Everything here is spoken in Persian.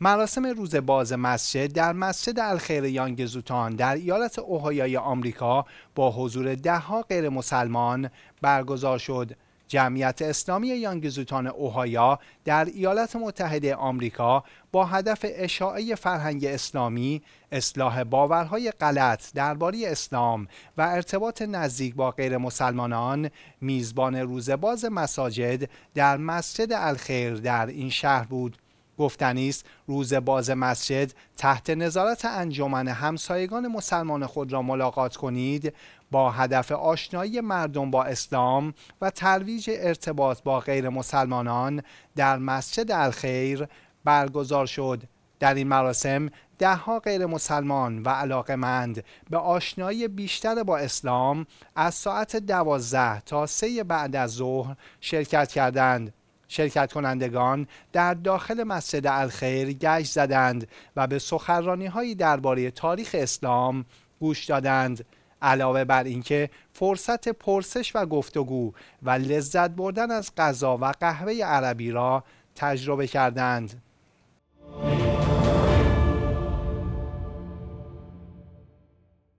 مراسم روز باز مسجد در مسجد الخیر زوتان در ایالت اوهایای آمریکا با حضور دهها غیر مسلمان برگزار شد. جمعیت اسلامی زوتان اوهایا در ایالت متحده آمریکا با هدف اشاعه فرهنگ اسلامی، اصلاح باورهای غلط درباره اسلام و ارتباط نزدیک با غیر مسلمانان میزبان باز مساجد در مسجد الخیر در این شهر بود. گفتنی است روز باز مسجد تحت نظارت انجمن همسایگان مسلمان خود را ملاقات کنید با هدف آشنایی مردم با اسلام و ترویج ارتباط با غیر مسلمانان در مسجد الخیر برگزار شد در این مراسم دهها غیر مسلمان و علاقمند به آشنایی بیشتر با اسلام از ساعت دوازده تا سه بعد از ظهر شرکت کردند شرکت کنندگان در داخل مسجد الخیر گشت زدند و به سخرانی هایی درباره تاریخ اسلام گوش دادند علاوه بر اینکه فرصت پرسش و گفتگو و لذت بردن از غذا و قهوه عربی را تجربه کردند.